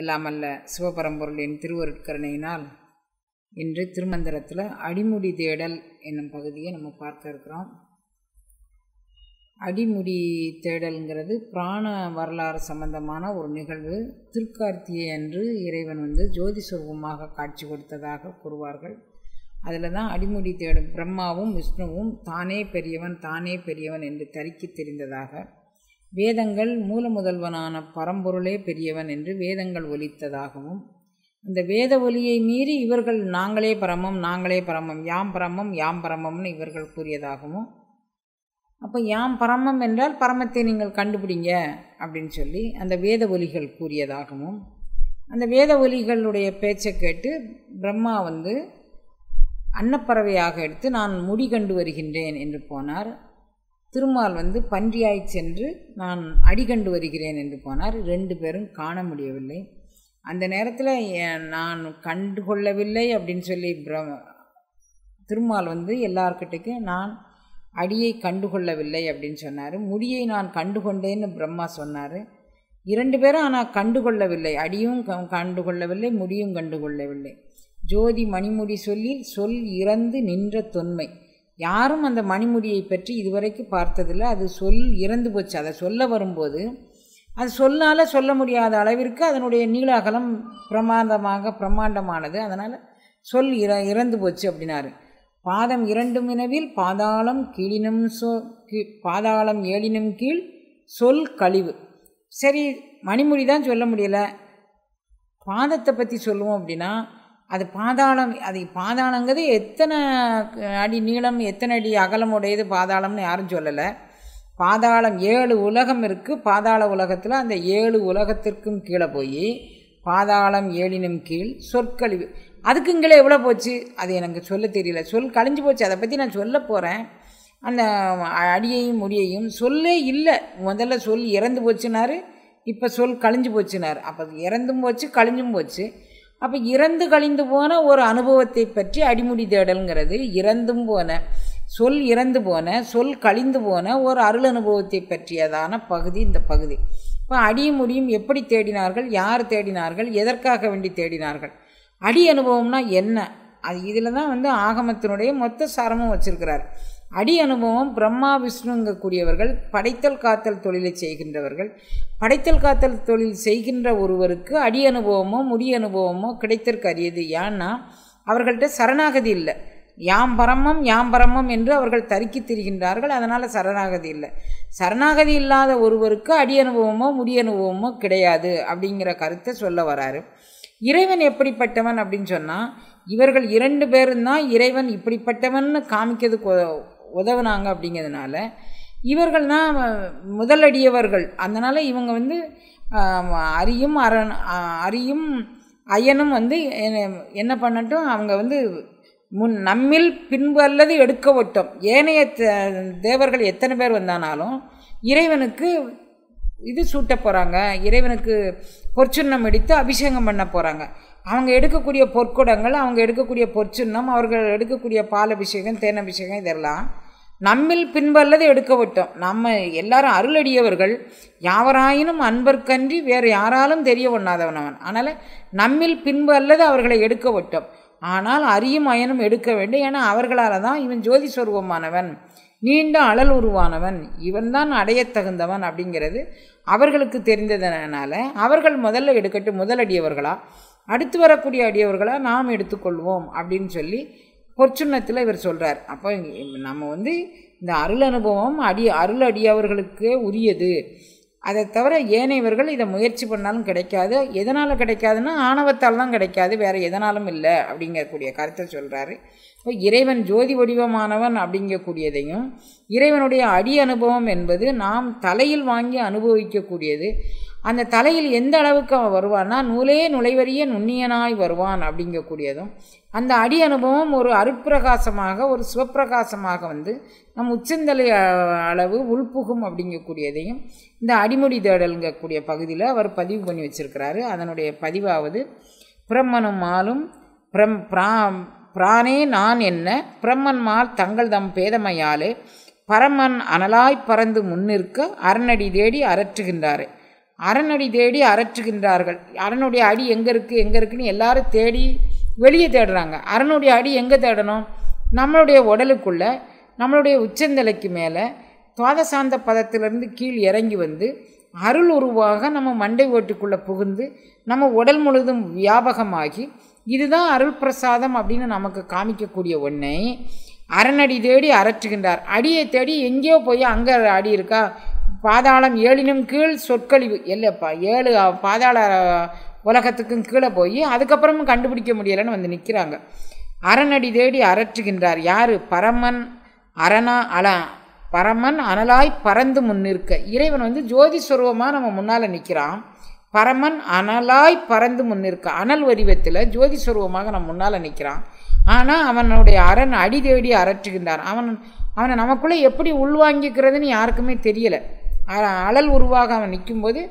எல்லாமல்ல சிவபரம்பொருளின் திருவருட்கருணையினால் இன்று திருமந்திரத்தில் அடிமுடி தேடல் என்னும் பகுதியை நம்ம பார்க்க இருக்கிறோம் அடிமுடி தேடல்ங்கிறது பிராண வரலாறு சம்பந்தமான ஒரு நிகழ்வு திருக்கார்த்தியை அன்று இறைவன் வந்து ஜோதி சுரூபமாக காட்சி கொடுத்ததாக கூறுவார்கள் அதில் தான் அடிமுடி தேடும் பிரம்மாவும் விஷ்ணுவும் தானே பெரியவன் தானே பெரியவன் என்று தருக்கி தெரிந்ததாக வேதங்கள் மூலமுதல்வனான பரம்பொருளே பெரியவன் என்று வேதங்கள் ஒலித்ததாகவும் இந்த வேத ஒலியை மீறி இவர்கள் நாங்களே பரமம் நாங்களே பரமம் யாம் பரமம் யாம் பரமம்னு இவர்கள் கூறியதாகவும் அப்போ யாம் பரமம் என்றால் பரமத்தை நீங்கள் கண்டுபிடிங்க அப்படின்னு சொல்லி அந்த வேத ஒலிகள் கூறியதாகவும் அந்த வேத ஒலிகளுடைய பேச்சை கேட்டு பிரம்மா வந்து அன்னப்பறவையாக எடுத்து நான் முடி கண்டு வருகின்றேன் என்று போனார் திருமால் வந்து பன்றியாய் சென்று நான் அடிகண்டு வருகிறேன் என்று போனார் ரெண்டு பேரும் காண முடியவில்லை அந்த நேரத்தில் நான் கண்டு கொள்ளவில்லை அப்படின்னு சொல்லி பிரம் திருமால் வந்து எல்லார்கிட்டக்கும் நான் அடியை கண்டுகொள்ளவில்லை அப்படின்னு சொன்னார் முடியை நான் கண்டுகொண்டேன்னு பிரம்மா சொன்னார் இரண்டு பேரும் ஆனால் கண்டுகொள்ளவில்லை அடியும் கண்டுகொள்ளவில்லை முடியும் கண்டுகொள்ளவில்லை ஜோதி மணிமுடி சொல்லி சொல் இறந்து நின்ற தொன்மை யாரும் அந்த மணிமுடியை பற்றி இதுவரைக்கும் பார்த்ததில்லை அது சொல் இறந்து போச்சு அதை சொல்ல வரும்போது அது சொல்லால் சொல்ல முடியாத அளவிற்கு அதனுடைய நீலாகலம் அகலம் பிரமாண்டமாக பிரம்மாண்டமானது அதனால் சொல் இற இறந்து போச்சு அப்படின்னாரு பாதம் இரண்டும் வினவில் பாதாளம் கீழினும் சொ பாதாளம் ஏழினும் கீழ் சொல் கழிவு சரி மணிமொழி தான் சொல்ல முடியலை பாதத்தை பற்றி சொல்லுவோம் அப்படின்னா அது பாதாளம் அது பாதாளங்கிறது எத்தனை அடி நீளம் எத்தனை அடி அகலம் உடையது பாதாளம்னு யாரும் சொல்லலை பாதாளம் ஏழு உலகம் இருக்குது பாதாள உலகத்தில் அந்த ஏழு உலகத்திற்கும் கீழே போய் பாதாளம் ஏழினும் கீழ் சொற்கழிவு அதுக்கு இங்கே எவ்வளோ போச்சு அது எனக்கு சொல்ல தெரியல சொல் கழிஞ்சு போச்சு அதை பற்றி நான் சொல்ல போகிறேன் அந்த அடியையும் முடியையும் சொல்லே இல்லை முதல்ல சொல் இறந்து போச்சுனாரு இப்போ சொல் கழிஞ்சு போச்சுனார் அப்போ இறந்தும் போச்சு கழிஞ்சும் போச்சு அப்போ இறந்து கழிந்து போன ஒரு அனுபவத்தை பற்றி அடிமுடி தேடல்ங்கிறது இறந்தும் போன சொல் இறந்து போன சொல் கழிந்து போன ஒரு அருள் அனுபவத்தை பற்றியதான பகுதி இந்த பகுதி இப்போ அடியும் முடியும் எப்படி தேடினார்கள் யார் தேடினார்கள் எதற்காக வேண்டி தேடினார்கள் அடி அனுபவம்னா என்ன அது இதில் தான் வந்து ஆகமத்தினுடைய மொத்த சாரமும் வச்சுருக்கிறார் அடி அனுபவம் பிரம்மா விஷ்ணுங்கக்கூடியவர்கள் படைத்தல் காத்தல் தொழிலை செய்கின்றவர்கள் படைத்தல் காத்தல் தொழில் செய்கின்ற ஒருவருக்கு அடி அனுபவமோ முடி அனுபவமோ கிடைத்திற்கு அறியது ஏன்னா அவர்கள்ட்ட சரணாகதி இல்லை யாம் பரமம் யாம் பரமம் என்று அவர்கள் தருக்கி திரிகின்றார்கள் அதனால் சரணாகதி இல்லை சரணாகதி இல்லாத ஒருவருக்கு அடி அனுபவமோ முடி அனுபவமோ கிடையாது அப்படிங்கிற கருத்தை சொல்ல வராரு இறைவன் எப்படிப்பட்டவன் அப்படின்னு சொன்னால் இவர்கள் இரண்டு பேரும் தான் இறைவன் இப்படிப்பட்டவன் காமிக்கிறது உதவுனாங்க அப்படிங்கிறதுனால இவர்கள் தான் முதலடியவர்கள் அதனால் இவங்க வந்து அரியும் அரண் அரியும் அயனும் வந்து என்ன பண்ணட்டும் அவங்க வந்து முன் நம்மில் பின்பு அல்லது எடுக்க விட்டோம் ஏனைய தேவர்கள் எத்தனை பேர் வந்தானாலும் இறைவனுக்கு இது சூட்ட போகிறாங்க இறைவனுக்கு பொற்சுண்ணம் எடுத்து அபிஷேகம் பண்ண போகிறாங்க அவங்க எடுக்கக்கூடிய பொற்குடங்கள் அவங்க எடுக்கக்கூடிய பொற்சுண்ணம் அவர்கள் எடுக்கக்கூடிய பால் அபிஷேகம் தேன் அபிஷேகம் இதெல்லாம் நம்மில் பின்பல்லது எடுக்க விட்டோம் நம்ம எல்லாரும் அருளடியவர்கள் யாவராயினும் அன்பர்க்கன்றி வேறு யாராலும் தெரிய ஒண்ணாதவன் அவன் அதனால் நம்மில் பின்பு அல்லது அவர்களை எடுக்க விட்டோம் ஆனால் அரியும் அயனும் எடுக்க வேண்டும் ஏன்னா அவர்களால் தான் இவன் ஜோதி சொருபமானவன் நீண்ட அழல் உருவானவன் இவன்தான் அடைய தகுந்தவன் அப்படிங்கிறது அவர்களுக்கு தெரிந்ததனால அவர்கள் முதல்ல எடுக்கட்டும் முதலடியவர்களா அடுத்து வரக்கூடிய அடியவர்களாக நாம் எடுத்துக்கொள்வோம் அப்படின்னு சொல்லி பொற்சுண்ணத்தில் இவர் சொல்கிறார் அப்போ நம்ம வந்து இந்த அருள் அனுபவம் அடி அருள் அடியவர்களுக்கே உரியது அதை தவிர ஏனையவர்கள் இதை முயற்சி பண்ணாலும் கிடைக்காது எதனால் கிடைக்காதுன்னா ஆணவத்தால் தான் கிடைக்காது வேறு எதனாலும் இல்லை அப்படிங்கக்கூடிய கருத்தை சொல்கிறாரு இப்போ இறைவன் ஜோதி வடிவமானவன் அப்படிங்கக்கூடியதையும் இறைவனுடைய அடி அனுபவம் என்பது நாம் தலையில் வாங்கி அனுபவிக்கக்கூடியது அந்த தலையில் எந்த அளவுக்கு அவன் வருவான்னா நூலே நுழைவறிய நுண்ணியனாய் வருவான் அப்படிங்கக்கூடியதும் அந்த அடி அனுபவம் ஒரு அருப்பிரகாசமாக ஒரு சிவப்பிரகாசமாக வந்து நம் உச்சந்தலை அளவு உள்புகும் அப்படிங்கக்கூடியதையும் இந்த அடிமுடி தேடலுங்கக்கூடிய பகுதியில் அவர் பதிவு பண்ணி வச்சுருக்கிறாரு அதனுடைய பதிவாவது பிரம்மனும் மாலும் பிரம் பிரா பிரானே நான் என்ன பிரம்மன் மால் தங்கள் தம் பேதமையாலே பரமன் அனலாய் பறந்து முன்னிற்க அரணடி தேடி அறற்றுகின்றாரே அரணடி தேடி அரற்றுகின்றார்கள் அரணுடைய அடி எங்கே இருக்குது எங்கே இருக்குன்னு எல்லாரும் தேடி வெளியே தேடுறாங்க அரணுடைய அடி எங்கே தேடணும் நம்மளுடைய உடலுக்குள்ளே நம்மளுடைய உச்சந்தலைக்கு மேலே துவாதசாந்த பதத்திலிருந்து கீழ் இறங்கி வந்து அருள் உருவாக நம்ம மண்டை ஓட்டுக்குள்ளே புகுந்து நம்ம உடல் முழுதும் வியாபகமாகி இதுதான் அருள் பிரசாதம் அப்படின்னு நமக்கு காமிக்கக்கூடிய ஒன்றை அரணடி தேடி அரற்றுகின்றார் அடியை தேடி எங்கேயோ போய் அங்கே அடி இருக்கா பாதாளம் ஏழினும் கீழ் சொற்கழிவு இல்லைப்பா ஏழு பாதாள உலகத்துக்கும் கீழே போய் அதுக்கப்புறமும் கண்டுபிடிக்க முடியலைன்னு வந்து நிற்கிறாங்க அரணடி தேடி அரற்றுகின்றார் யார் பரமன் அரணா அல பரமன் அனலாய் பறந்து முன்னிற்க இறைவன் வந்து ஜோதி சுரூபமாக நம்ம முன்னால் நிற்கிறான் பரமன் அனலாய் பறந்து முன்னிற்க அனல் வடிவத்தில் ஜோதி சுரூபமாக நம்ம முன்னால் நிற்கிறான் ஆனால் அவனுடைய அரண் அடி தேடி அரற்றுகின்றான் அவன் அவனை நமக்குள்ளே எப்படி உள்வாங்கிக்கிறதுன்னு யாருக்குமே தெரியலை அழல் உருவாக அவன் நிற்கும்போது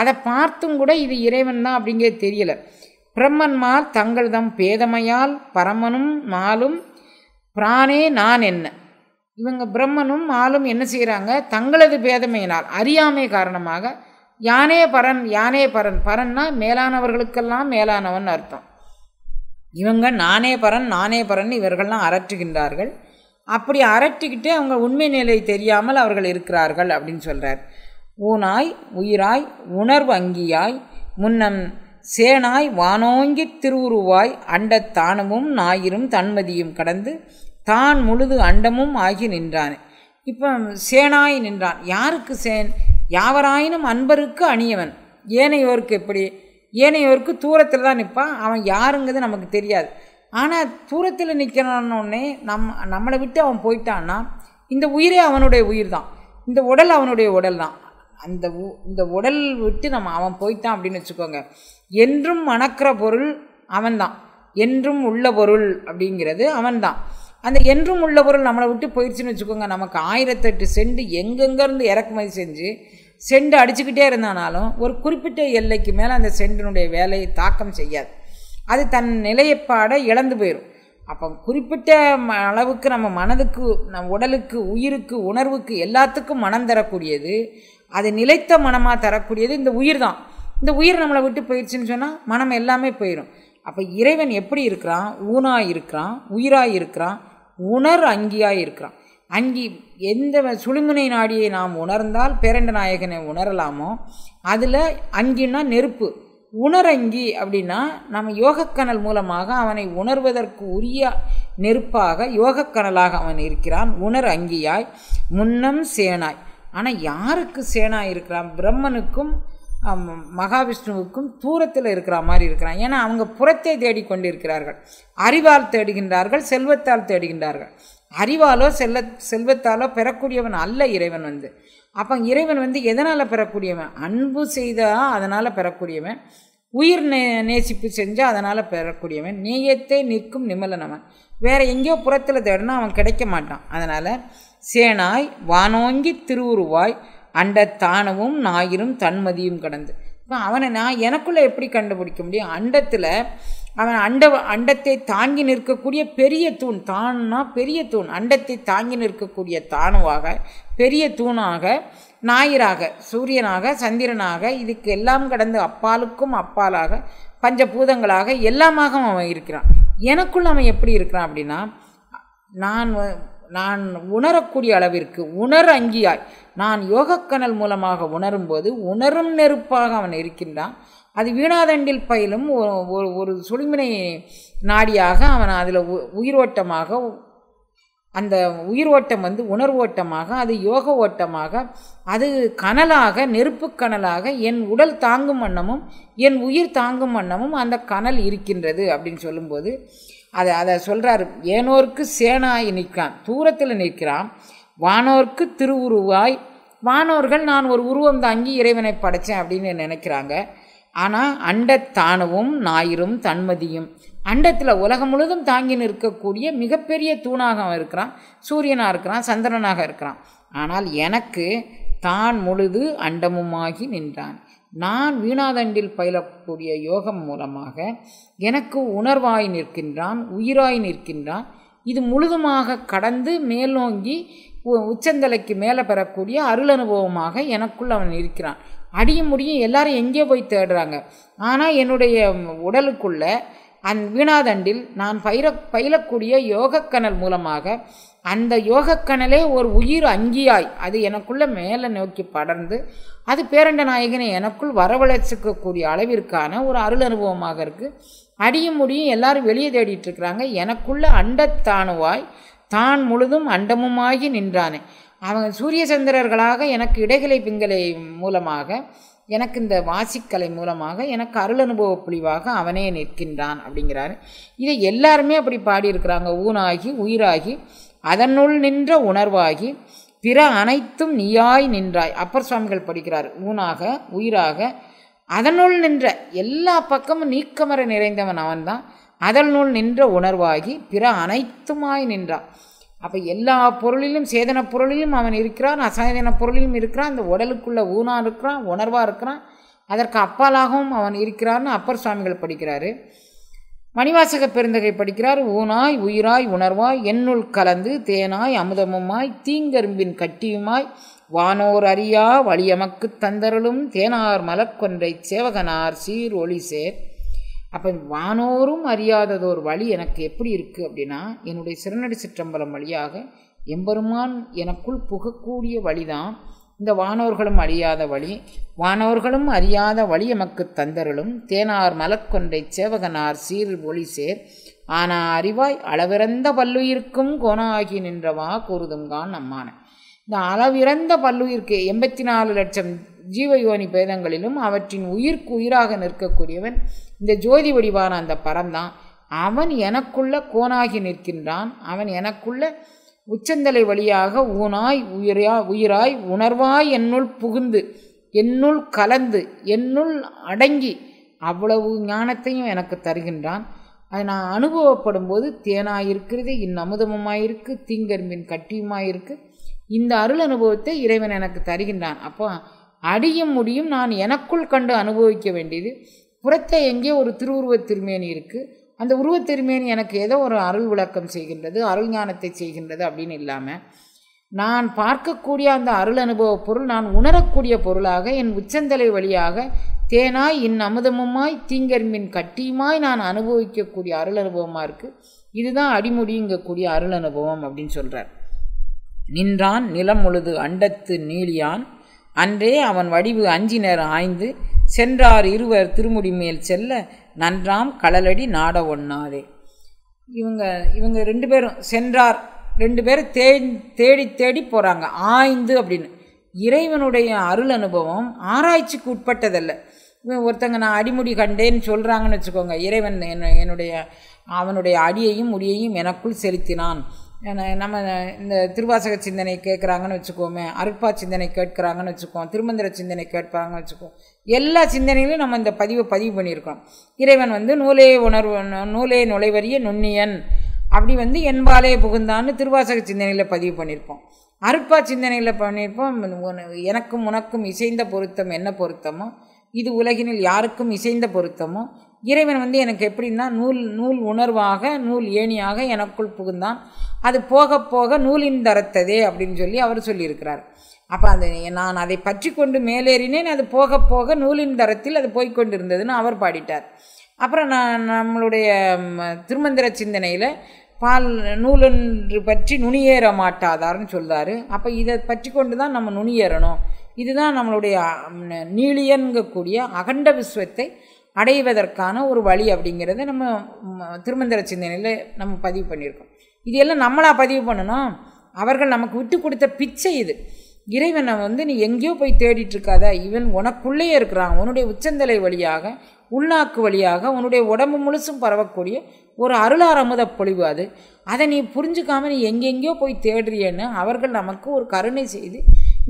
அதை பார்த்தும் கூட இது இறைவன் தான் அப்படிங்கிறது தெரியலை பிரம்மன்மார் தங்கள்தம் பேதமையால் பரமனும் மாலும் பிரானே நான் என்ன இவங்க பிரம்மனும் மாலும் என்ன செய்கிறாங்க தங்களது பேதமையினால் அறியாமை காரணமாக யானே பரன் யானே பரன் பரன்னா மேலானவர்களுக்கெல்லாம் மேலானவன் அர்த்தம் இவங்க நானே பரன் நானே பரன் இவர்கள்லாம் அரற்றுகின்றார்கள் அப்படி அரட்டிக்கிட்டு அவங்க உண்மை நிலை தெரியாமல் அவர்கள் இருக்கிறார்கள் அப்படின்னு சொல்கிறார் ஊனாய் உயிராய் உணர்வு அங்கியாய் முன்னம் சேனாய் வானோங்கி திருவுருவாய் அண்டத்தானமும் ஞாயிறும் தன்மதியும் கடந்து தான் முழுது அண்டமும் ஆகி நின்றான் இப்போ சேனாய் நின்றான் யாருக்கு சேன் யாவராயினும் அன்பருக்கு அணியவன் ஏனையோருக்கு எப்படி ஏனையோருக்கு தூரத்தில் தான் நிற்பான் அவன் யாருங்கிறது நமக்கு தெரியாது ஆனால் தூரத்தில் நிற்கிறானோடனே நம் நம்மளை விட்டு அவன் போயிட்டான்னா இந்த உயிரே அவனுடைய உயிர் தான் இந்த உடல் அவனுடைய உடல் தான் அந்த இந்த உடல் விட்டு நம்ம அவன் போயிட்டான் அப்படின்னு வச்சுக்கோங்க என்றும் மணக்கிற பொருள் அவன்தான் என்றும் உள்ள பொருள் அப்படிங்கிறது அவன்தான் அந்த என்றும் உள்ள பொருள் நம்மளை விட்டு போயிடுச்சுன்னு வச்சுக்கோங்க நமக்கு ஆயிரத்தெட்டு செண்டு எங்கெங்கேருந்து இறக்குமதி செஞ்சு செண்டு அடிச்சுக்கிட்டே இருந்தானாலும் ஒரு குறிப்பிட்ட எல்லைக்கு மேலே அந்த செண்டினுடைய வேலையை தாக்கம் செய்யாது அது தன் நிலையப்பாட இழந்து போயிடும் அப்போ குறிப்பிட்ட அளவுக்கு நம்ம மனதுக்கு நம் உடலுக்கு உயிருக்கு உணர்வுக்கு எல்லாத்துக்கும் மனம் தரக்கூடியது அது நிலைத்த மனமாக தரக்கூடியது இந்த உயிர் தான் இந்த உயிர் நம்மளை விட்டு போயிடுச்சுன்னு சொன்னால் மனம் எல்லாமே போயிடும் அப்போ இறைவன் எப்படி இருக்கிறான் ஊனாக இருக்கிறான் உயிராக இருக்கிறான் உணர் அங்கியாக இருக்கிறான் அங்கி எந்த சுழுமுனை நாடியை நாம் உணர்ந்தால் பேரண்ட நாயகனை உணரலாமோ அதில் அங்கின்னா நெருப்பு உணரங்கி அப்படின்னா நம்ம யோகக்கணல் மூலமாக அவனை உணர்வதற்கு உரிய நெருப்பாக யோகக்கணலாக அவன் இருக்கிறான் உணர் அங்கியாய் முன்னம் சேனாய் ஆனால் யாருக்கு சேனாய் இருக்கிறான் பிரம்மனுக்கும் மகாவிஷ்ணுவுக்கும் தூரத்தில் இருக்கிற மாதிரி இருக்கிறான் ஏன்னா அவங்க புறத்தை தேடிக்கொண்டிருக்கிறார்கள் அறிவால் தேடுகின்றார்கள் செல்வத்தால் தேடுகின்றார்கள் அறிவாலோ செல்ல செல்வத்தாலோ பெறக்கூடியவன் அல்ல இறைவன் வந்து அப்போ இறைவன் வந்து எதனால் பெறக்கூடியவன் அன்பு செய்தால் அதனால் பெறக்கூடியவன் உயிர் நே நேசிப்பு செஞ்சால் அதனால் பெறக்கூடியவன் நேயத்தை நிற்கும் நிமலன் அவன் வேறு எங்கேயோ புறத்தில் தேடனா அவன் கிடைக்க மாட்டான் அதனால் சேனாய் வானோங்கி திருவுருவாய் அண்டத்தானவும் ஞாயிறும் தன்மதியும் கடந்து இப்போ அவனை நான் எனக்குள்ளே எப்படி கண்டுபிடிக்க முடியும் அண்டத்தில் அவன் அண்ட அண்டத்தை தாங்கி நிற்கக்கூடிய பெரிய தூண் தானா பெரிய தூண் அண்டத்தை தாங்கி நிற்கக்கூடிய தானுவாக பெரிய தூணாக ஞாயிறாக சூரியனாக சந்திரனாக இதுக்கு எல்லாம் கடந்து அப்பாலுக்கும் அப்பாலாக பஞ்சபூதங்களாக எல்லாமாக அவன் இருக்கிறான் எனக்குள் அவன் எப்படி இருக்கிறான் அப்படின்னா நான் நான் உணரக்கூடிய அளவிற்கு உணர் அங்கியாய் நான் யோகக்கணல் மூலமாக உணரும்போது உணரும் நெருப்பாக அவன் இருக்கின்றான் அது வீணாதண்டில் பயிலும் ஒரு ஒரு சுழிமினை நாடியாக அவன் அதில் உயிர் ஓட்டமாக அந்த உயிர் ஓட்டம் வந்து உணர்வு ஓட்டமாக அது யோக ஓட்டமாக அது கனலாக நெருப்பு கனலாக என் உடல் தாங்கும் வண்ணமும் என் உயிர் தாங்கும் வண்ணமும் அந்த கனல் இருக்கின்றது அப்படின்னு சொல்லும்போது அதை அதை சொல்கிறார் ஏனோர்க்கு சேனாய் நிற்கிறான் தூரத்தில் நிற்கிறான் வானோர்க்கு திருவுருவாய் வானோர்கள் நான் ஒரு உருவம் தாங்கி இறைவனை படைத்தேன் அப்படின்னு நினைக்கிறாங்க ஆனால் அண்டத்தானவும் ஞாயிறும் தன்மதியும் அண்டத்தில் உலகம் முழுதும் தாங்கி நிற்கக்கூடிய மிகப்பெரிய தூணாக இருக்கிறான் சூரியனாக இருக்கிறான் சந்திரனாக இருக்கிறான் ஆனால் எனக்கு தான் முழுது அண்டமுமாகி நின்றான் நான் வீணாதண்டில் பயிலக்கூடிய யோகம் மூலமாக எனக்கு உணர்வாய் நிற்கின்றான் உயிராய் நிற்கின்றான் இது முழுதுமாக கடந்து மேலோங்கி உச்சந்தலைக்கு மேலே பெறக்கூடிய அருள் அனுபவமாக எனக்குள் அவன் இருக்கிறான் அடியும் முடியும் எல்லாரும் எங்கேயோ போய் தேடுறாங்க ஆனால் என்னுடைய உடலுக்குள்ள அந் வீணாதண்டில் நான் பயிர பயிலக்கூடிய யோகக்கணல் மூலமாக அந்த யோகக்கணலே ஒரு உயிர் அங்கியாய் அது எனக்குள்ளே மேலே நோக்கி படர்ந்து அது பேரண்ட நாயகனை எனக்குள் வரவழைச்சிக்கக்கூடிய அளவிற்கான ஒரு அருள் அனுபவமாக இருக்குது அடியும் முடியும் எல்லாரும் வெளியே தேடிட்டு இருக்கிறாங்க எனக்குள்ள அண்டத்தானுவாய் தான் முழுதும் அண்டமுமாகி நின்றானே அவங்க சூரிய சந்திரர்களாக எனக்கு இடைகளை பிங்களை மூலமாக எனக்கு இந்த வாசிக்கலை மூலமாக எனக்கு அருள் அனுபவ புலிவாக அவனே நிற்கின்றான் அப்படிங்கிறாரு இதை எல்லாருமே அப்படி பாடியிருக்கிறாங்க ஊனாகி உயிராகி அதனுள் நின்ற உணர்வாகி பிற அனைத்தும் நீயாய் நின்றாய் அப்பர் சுவாமிகள் படிக்கிறார் ஊனாக உயிராக அதனுள் நின்ற எல்லா பக்கமும் நீக்கமர நிறைந்தவன் அவன்தான் அதனுள் நின்ற உணர்வாகி பிற அனைத்துமாய் நின்றான் அப்போ எல்லா பொருளிலும் சேதன பொருளிலும் அவன் இருக்கிறான் அசேதன பொருளிலும் இருக்கிறான் அந்த உடலுக்குள்ளே ஊனாக இருக்கிறான் உணர்வாக இருக்கிறான் அதற்கு அப்பாலாகவும் அவன் இருக்கிறான்னு அப்பர் சுவாமிகள் படிக்கிறாரு மணிவாசக பெருந்தகை படிக்கிறார் ஊனாய் உயிராய் உணர்வாய் என்னுள் கலந்து தேனாய் அமுதமுமாய் தீங்கரும்பின் கட்டியுமாய் வானோர் அறியா வழியமக்கு தந்தருளும் தேனார் மலக்கொன்றை சேவகனார் சீர் ஒளிசேர் அப்போ வானோரும் அறியாததோர் வழி எனக்கு எப்படி இருக்குது அப்படின்னா என்னுடைய சிறுநடி சிற்றம்பலம் வழியாக எம்பெருமான் எனக்குள் புகக்கூடிய வழிதான் இந்த வானோர்களும் அறியாத வழி வானோர்களும் அறியாத வழி எமக்கு தந்தருளும் தேனார் மலக்கொன்றை சேவகனார் சீர் ஒளி சேர் ஆனா அறிவாய் அளவிறந்த பல்லுயிருக்கும் கோணாகி நின்றவா கூறுதுங்கான் நம்மான இந்த அளவிறந்த பல்லுயிர்க்கு எண்பத்தி நாலு லட்சம் ஜீவயோனி பேதங்களிலும் அவற்றின் உயிர்க்கு உயிராக நிற்கக்கூடியவன் இந்த ஜோதி வடிவான அந்த பரம்தான் அவன் எனக்குள்ள கோனாகி நிற்கின்றான் அவன் எனக்குள்ள உச்சந்தலை வழியாக ஊனாய் உயிரா உயிராய் உணர்வாய் என்னுள் புகுந்து என்னுள் கலந்து என்னுள் அடங்கி அவ்வளவு ஞானத்தையும் எனக்கு தருகின்றான் அது நான் அனுபவப்படும் போது தேனாயிருக்கிறது இன்னமுதமுமாயிருக்கு தீங்கரும்பின் கட்டியுமாயிருக்கு இந்த அருள் அனுபவத்தை இறைவன் எனக்கு தருகின்றான் அப்போ அடியும் முடியும் நான் எனக்குள் கண்டு அனுபவிக்க வேண்டியது புறத்தை எங்கே ஒரு திருவுருவத் திருமேனி இருக்குது அந்த உருவத் திருமேனி எனக்கு ஏதோ ஒரு அருள் விளக்கம் செய்கின்றது அருள் ஞானத்தை செய்கின்றது அப்படின்னு இல்லாமல் நான் பார்க்கக்கூடிய அந்த அருள் அனுபவ பொருள் நான் உணரக்கூடிய பொருளாக என் உச்சந்தலை வழியாக தேனாய் இன் அமுதமுமாய் தீங்கர்மின் கட்டியுமாய் நான் அனுபவிக்கக்கூடிய அருள் அனுபவமாக இருக்குது இதுதான் அடிமுடிங்கக்கூடிய அருள் அனுபவம் அப்படின்னு சொல்கிறார் நின்றான் நிலம் முழுது அண்டத்து நீலியான் அன்றே அவன் வடிவு அஞ்சினர் ஆய்ந்து சென்றார் இருவர் திருமுடி மேல் செல்ல நன்றாம் களலடி நாட ஒன்னாரே இவங்க இவங்க ரெண்டு பேரும் சென்றார் ரெண்டு பேரும் தே தேடி தேடி போகிறாங்க ஆய்ந்து அப்படின்னு இறைவனுடைய அருள் அனுபவம் ஆராய்ச்சிக்கு உட்பட்டதல்ல ஒருத்தங்க நான் அடிமுடி கண்டேன்னு சொல்கிறாங்கன்னு வச்சுக்கோங்க இறைவன் என்னுடைய அவனுடைய அடியையும் முடியையும் எனக்குள் செலுத்தினான் நம்ம இந்த திருவாசக சிந்தனை கேட்குறாங்கன்னு வச்சுக்கோமே அருட்பா சிந்தனை கேட்குறாங்கன்னு வச்சுக்கோம் திருமந்திர சிந்தனை கேட்பாங்கன்னு வச்சுக்கோம் எல்லா சிந்தனைகளையும் நம்ம இந்த பதிவை பதிவு பண்ணியிருக்கோம் இறைவன் வந்து நூலே உணர்வு நூலே நுழைவறிய நுண்ணியன் அப்படி வந்து என்பாலே புகுந்தான்னு திருவாசக சிந்தனையில் பதிவு பண்ணியிருப்போம் அருட்பா சிந்தனையில் பண்ணியிருப்போம் எனக்கும் உனக்கும் இசைந்த பொருத்தம் என்ன பொருத்தமோ இது உலகினில் யாருக்கும் இசைந்த பொருத்தமோ இறைவன் வந்து எனக்கு எப்படின்னா நூல் நூல் உணர்வாக நூல் ஏணியாக எனக்குள் புகுந்தான் அது போக போக நூலின் தரத்ததே அப்படின்னு சொல்லி அவர் சொல்லியிருக்கிறார் அப்போ அது நான் அதை பற்றி கொண்டு மேலேறினேன் அது போக போக நூலின் தரத்தில் அது போய்கொண்டிருந்ததுன்னு அவர் பாடிட்டார் அப்புறம் நான் நம்மளுடைய திருமந்திர சிந்தனையில் பால் நூலொன்று பற்றி நுனியேற மாட்டாதார்னு சொல்கிறார் அப்போ இதை பற்றி கொண்டு தான் நம்ம நுனியேறணும் இதுதான் நம்மளுடைய நீளியன்கக்கூடிய அகண்ட விஸ்வத்தை அடைவதற்கான ஒரு வழி அப்படிங்கிறத நம்ம திருமந்திர சிந்தனையில் நம்ம பதிவு பண்ணியிருக்கோம் இது எல்லாம் நம்மளாக பதிவு பண்ணணும் அவர்கள் நமக்கு விட்டு கொடுத்த பிச்சை இது இறைவனை வந்து நீ எங்கேயோ போய் தேடிட்டு இருக்காத இவன் உனக்குள்ளேயே இருக்கிறான் உன்னுடைய உச்சந்தலை வழியாக உள்நாக்கு வழியாக உன்னுடைய உடம்பு முழுசும் பரவக்கூடிய ஒரு அருளார் அமுத பொழிவு அது அதை நீ புரிஞ்சுக்காமல் நீ எங்கெங்கேயோ போய் தேடுறியன்னு அவர்கள் நமக்கு ஒரு கருணை செய்து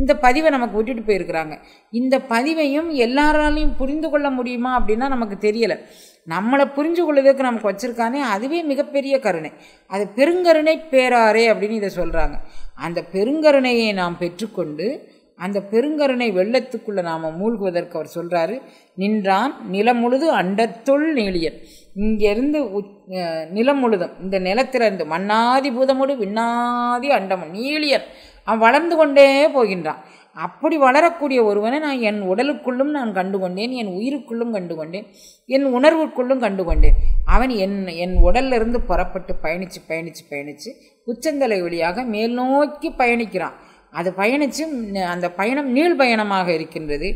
இந்த பதிவை நமக்கு விட்டுட்டு போயிருக்கிறாங்க இந்த பதிவையும் எல்லாராலையும் புரிந்து கொள்ள முடியுமா அப்படின்னா நமக்கு தெரியலை நம்மளை புரிஞ்சு கொள்வதற்கு நமக்கு வச்சுருக்கானே அதுவே மிகப்பெரிய கருணை அது பெருங்கருணை பேராரே அப்படின்னு இதை சொல்கிறாங்க அந்த பெருங்கருணையை நாம் பெற்றுக்கொண்டு அந்த பெருங்கருணை வெள்ளத்துக்குள்ளே நாம் மூழ்குவதற்கு அவர் சொல்கிறாரு நின்றான் நிலம் முழுது அண்டத்துள் நீளியன் இங்கேருந்து நிலம் முழுதும் இந்த நிலத்திலிருந்து மண்ணாதி பூதமுடு விண்ணாதி அண்டமன் நீளியன் அவன் வளர்ந்து கொண்டே போகின்றான் அப்படி வளரக்கூடிய ஒருவனை நான் என் உடலுக்குள்ளும் நான் கண்டுகொண்டேன் என் உயிருக்குள்ளும் கண்டுகொண்டேன் என் உணர்வுக்குள்ளும் கண்டுகொண்டேன் அவன் என் என் உடல்லிருந்து புறப்பட்டு பயணித்து பயணித்து பயணித்து உச்சந்தலை வழியாக மேல் நோக்கி பயணிக்கிறான் அது பயணித்து அந்த பயணம் நீள் பயணமாக இருக்கின்றது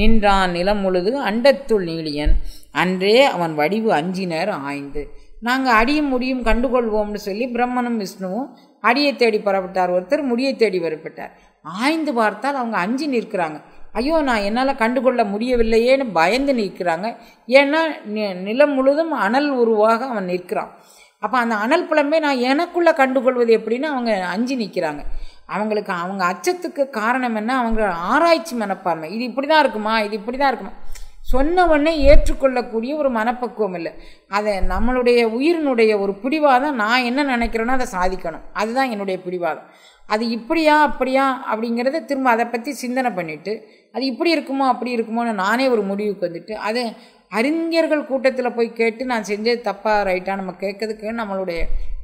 நின்றான் நிலம் முழுது அண்டத்துள் நீளியன் அன்றே அவன் வடிவு அஞ்சினர் ஆய்ந்து நாங்கள் அடியும் முடியும் கண்டுகொள்வோம்னு சொல்லி பிரம்மனும் விஷ்ணுவும் அடியை தேடி புறப்பட்டார் ஒருத்தர் முடியை தேடி வரப்பட்டார் ஆய்ந்து பார்த்தால் அவங்க அஞ்சு நிற்கிறாங்க ஐயோ நான் என்னால் கண்டுகொள்ள முடியவில்லையேன்னு பயந்து நிற்கிறாங்க ஏன்னா நிலம் முழுதும் அனல் உருவாக அவன் நிற்கிறான் அப்போ அந்த அனல் புலம்பே நான் எனக்குள்ளே கண்டுகொள்வது எப்படின்னு அவங்க அஞ்சு நிற்கிறாங்க அவங்களுக்கு அவங்க அச்சத்துக்கு காரணம் என்ன அவங்க ஆராய்ச்சி மனப்பான்மை இது இப்படி தான் இருக்குமா இது இப்படி தான் இருக்குமா சொன்னவொன்னே ஏற்றுக்கொள்ளக்கூடிய ஒரு மனப்பக்குவம் இல்லை அதை நம்மளுடைய உயிரினுடைய ஒரு பிடிவாதம் நான் என்ன நினைக்கிறேனோ அதை சாதிக்கணும் அதுதான் என்னுடைய பிடிவாதம் அது இப்படியா அப்படியா அப்படிங்கிறத திரும்ப அதை பற்றி சிந்தனை பண்ணிவிட்டு அது இப்படி இருக்குமோ அப்படி இருக்குமோன்னு நானே ஒரு முடிவுக்கு வந்துட்டு அது அறிஞர்கள் கூட்டத்தில் போய் கேட்டு நான் செஞ்சது தப்பாக ரைட்டாக நம்ம கேட்கறதுக்கு நம்மளுடைய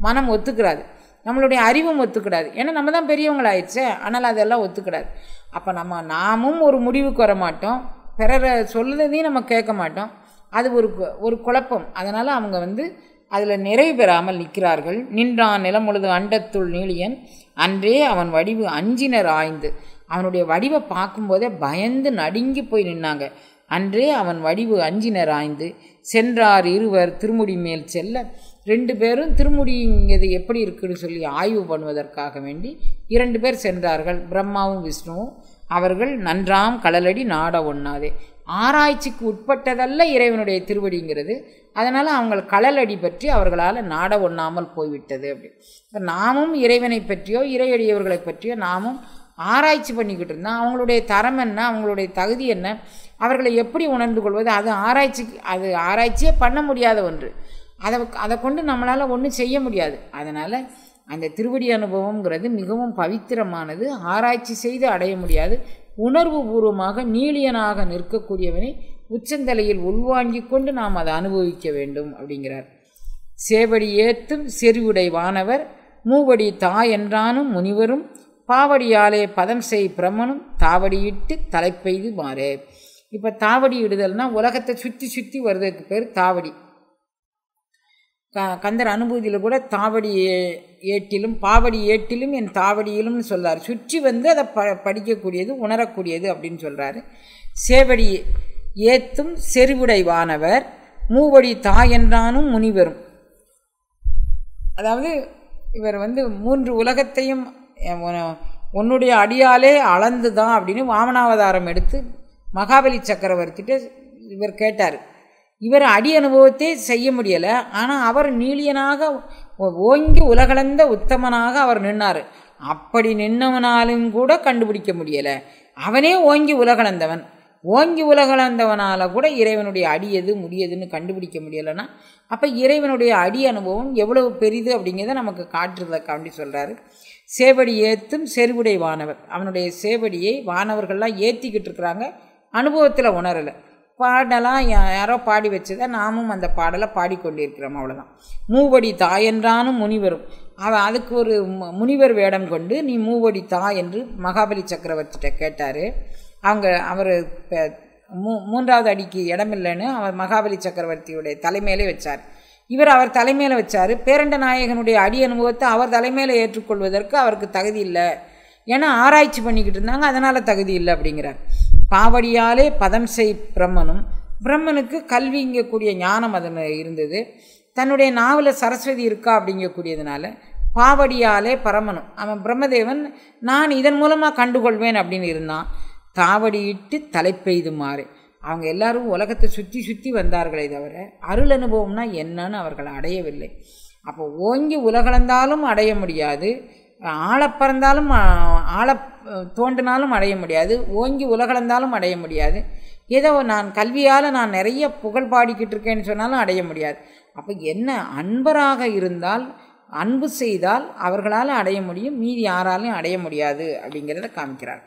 மனம் ஒத்துக்கிறாது நம்மளுடைய அறிவும் ஒத்துக்கிடாது ஏன்னா நம்ம தான் பெரியவங்களாயிடுச்சே ஆனால் அதெல்லாம் ஒத்துக்கிடாது அப்போ நம்ம நாமும் ஒரு முடிவுக்கு வர மாட்டோம் பிறர சொல்லுறதையும் நம்ம கேட்க மாட்டோம் அது ஒரு ஒரு குழப்பம் அதனால் அவங்க வந்து அதில் நிறைவு பெறாமல் நிற்கிறார்கள் நின்றான் நிலம் முழுது அண்டத்துள் நீளியன் அன்றே அவன் வடிவு அஞ்சினர் ஆய்ந்து அவனுடைய வடிவை பார்க்கும்போதே பயந்து நடுங்கி போய் நின்னாங்க அன்றே அவன் வடிவு அஞ்சினர் ஆய்ந்து சென்றார் இருவர் திருமுடி மேல் செல்ல ரெண்டு பேரும் திருமுடிங்கிறது எப்படி இருக்குன்னு சொல்லி ஆய்வு பண்ணுவதற்காக வேண்டி இரண்டு பேர் சென்றார்கள் பிரம்மாவும் விஷ்ணுவும் அவர்கள் நன்றாம் கடலடி நாட ஒண்ணாதே ஆராய்ச்சிக்கு உட்பட்டதல்ல இறைவனுடைய திருவடிங்கிறது அதனால் அவங்கள் கடலடி பற்றி அவர்களால் நாட ஒண்ணாமல் போய்விட்டது அப்படி இப்போ நாமும் இறைவனை பற்றியோ இறையடியவர்களை பற்றியோ நாமும் ஆராய்ச்சி பண்ணிக்கிட்டு இருந்தால் அவங்களுடைய தரம் என்ன அவங்களுடைய தகுதி என்ன அவர்களை எப்படி உணர்ந்து கொள்வது அது ஆராய்ச்சிக்கு அது ஆராய்ச்சியே பண்ண முடியாத ஒன்று அதை அதை கொண்டு நம்மளால் ஒன்றும் செய்ய முடியாது அதனால் அந்த திருவடி அனுபவம்ங்கிறது மிகவும் பவித்திரமானது ஆராய்ச்சி செய்து அடைய முடியாது உணர்வு பூர்வமாக நீளியனாக நிற்கக்கூடியவனை உச்சந்தலையில் உள்வாங்கி கொண்டு நாம் அதை அனுபவிக்க வேண்டும் அப்படிங்கிறார் சேவடி ஏத்தும் செறிவுடை வானவர் மூவடி என்றானும் முனிவரும் பாவடியாலே பதம் செய் பிரமனும் தாவடியிட்டு தலைப்பெய்து மாறே இப்போ தாவடி இடுதல்னால் உலகத்தை சுற்றி சுற்றி வர்றதுக்கு பேர் தாவடி க கந்தர் அனுபூதியில் கூட தாவடி ஏட்டிலும் பாவடி ஏட்டிலும் என் தாவடியிலும் சொல்கிறார் சுற்றி வந்து அதை ப படிக்கக்கூடியது உணரக்கூடியது அப்படின்னு சொல்கிறாரு சேவடி ஏத்தும் செறிவுடைவானவர் மூவடி தாயென்றானும் முனிவரும் அதாவது இவர் வந்து மூன்று உலகத்தையும் உன்னுடைய அடியாலே அளந்து தான் அப்படின்னு வாமனாவதாரம் எடுத்து மகாபலி சக்கரவர்த்திட்ட இவர் கேட்டார் இவர் அடி அனுபவத்தை செய்ய முடியலை ஆனால் அவர் நீளியனாக ஓங்கி உலகளந்த உத்தமனாக அவர் நின்னார் அப்படி நின்னவனாலும் கூட கண்டுபிடிக்க முடியலை அவனே ஓங்கி உலகளந்தவன் ஓங்கி உலகளந்தவனால் கூட இறைவனுடைய அடி எது முடியதுன்னு கண்டுபிடிக்க முடியலைன்னா அப்போ இறைவனுடைய அடி அனுபவம் எவ்வளவு பெரிது அப்படிங்கிறத நமக்கு காட்டுறதுக்காண்டி சொல்கிறாரு சேவடி ஏற்றும் செருவுடை வானவர் அவனுடைய சேவடியை வானவர்கள்லாம் ஏற்றிக்கிட்டு இருக்கிறாங்க அனுபவத்தில் உணரலை பாடலாம் யாரோ பாடி வச்சதை நாமும் அந்த பாடலை பாடிக்கொண்டிருக்கிறோம் அவ்வளோதான் மூவடி தா என்றானும் முனிவரும் அவன் அதுக்கு ஒரு முனிவர் வேடம் கொண்டு நீ மூவடி தா என்று மகாபலி சக்கரவர்த்திகிட்ட கேட்டார் அவங்க அவர் மூ மூன்றாவது அடிக்கு இடமில்லைன்னு அவர் மகாபலி சக்கரவர்த்தியுடைய தலைமையிலே வச்சார் இவர் அவர் தலைமையில் வச்சார் பேரண்ட நாயகனுடைய அடி அனுபவத்தை அவர் தலைமையில் ஏற்றுக்கொள்வதற்கு அவருக்கு தகுதி இல்லை ஏன்னா ஆராய்ச்சி பண்ணிக்கிட்டு இருந்தாங்க அதனால் தகுதி இல்லை அப்படிங்கிறார் பாவடியாலே பதம் செய் பிரம்மனும் பிரம்மனுக்கு கல்விங்கக்கூடிய ஞானம் அதில் இருந்தது தன்னுடைய நாவல சரஸ்வதி இருக்கா அப்படிங்கக்கூடியதுனால பாவடியாலே பரமனும் அவன் பிரம்மதேவன் நான் இதன் மூலமாக கண்டுகொள்வேன் அப்படின்னு இருந்தான் தாவடியிட்டு பெய்து மாறு அவங்க எல்லாரும் உலகத்தை சுற்றி சுற்றி வந்தார்களே தவிர அருள் அனுபவம்னா என்னன்னு அவர்கள் அடையவில்லை அப்போ ஓங்கி உலகளந்தாலும் அடைய முடியாது ஆழ பறந்தாலும் ஆழ தோண்டினாலும் அடைய முடியாது ஓங்கி உலகளந்தாலும் அடைய முடியாது ஏதோ நான் கல்வியால் நான் நிறைய புகழ் பாடிக்கிட்டு இருக்கேன்னு சொன்னாலும் அடைய முடியாது அப்போ என்ன அன்பராக இருந்தால் அன்பு செய்தால் அவர்களால் அடைய முடியும் மீதி யாராலையும் அடைய முடியாது அப்படிங்கிறத காமிக்கிறார்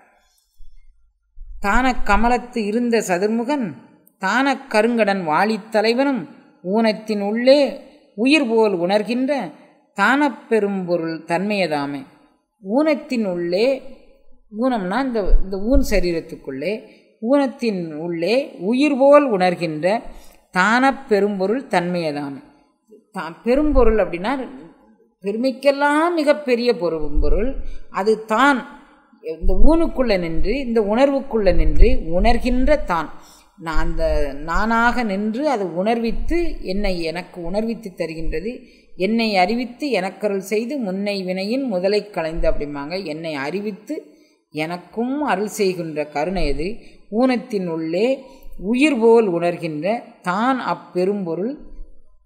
தான கமலத்து இருந்த சதுர்முகன் தான கருங்கடன் வாலித்தலைவனும் ஊனத்தின் உள்ளே உயிர் போல் உணர்கின்ற தானப்பெரும் பொருள் தன்மையதாமே ஊனத்தின் உள்ளே ஊனம்னா இந்த இந்த ஊன் சரீரத்துக்குள்ளே ஊனத்தின் உள்ளே உயிர் போல் உணர்கின்ற தான பெரும்பொருள் தன்மையதாமே தா பெரும்பொருள் அப்படின்னா பெருமைக்கெல்லாம் மிகப்பெரிய பொருள் அது தான் இந்த ஊனுக்குள்ளே நின்று இந்த உணர்வுக்குள்ளே நின்று உணர்கின்ற தான் நான் அந்த நானாக நின்று அதை உணர்வித்து என்னை எனக்கு உணர்வித்து தருகின்றது என்னை அறிவித்து எனக்கருள் செய்து முன்னை வினையின் முதலை கலைந்து அப்படிம்பாங்க என்னை அறிவித்து எனக்கும் அருள் செய்கின்ற கருணை அது ஊனத்தின் உள்ளே உயிர் போல் உணர்கின்ற தான் அப்பெரும்பொருள்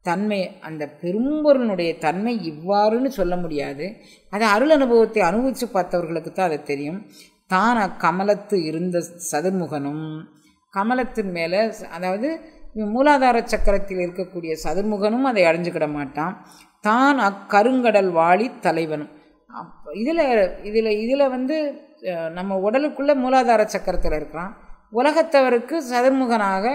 தன்மை அந்த பெரும்பொருளுடைய தன்மை இவ்வாறுன்னு சொல்ல முடியாது அது அருள் அனுபவத்தை அனுபவித்து பார்த்தவர்களுக்கு தான் அது தெரியும் தான் அக்கமலத்து இருந்த சதுர்முகனும் கமலத்தின் மேலே அதாவது மூலாதார சக்கரத்தில் இருக்கக்கூடிய சதுர்முகனும் அதை அடைஞ்சுக்கிட மாட்டான் தான் அக்கருங்கடல் வாழி தலைவனும் அப்போ இதில் இதில் இதில் வந்து நம்ம உடலுக்குள்ளே மூலாதார சக்கரத்தில் இருக்கிறான் உலகத்தவருக்கு சதுர்முகனாக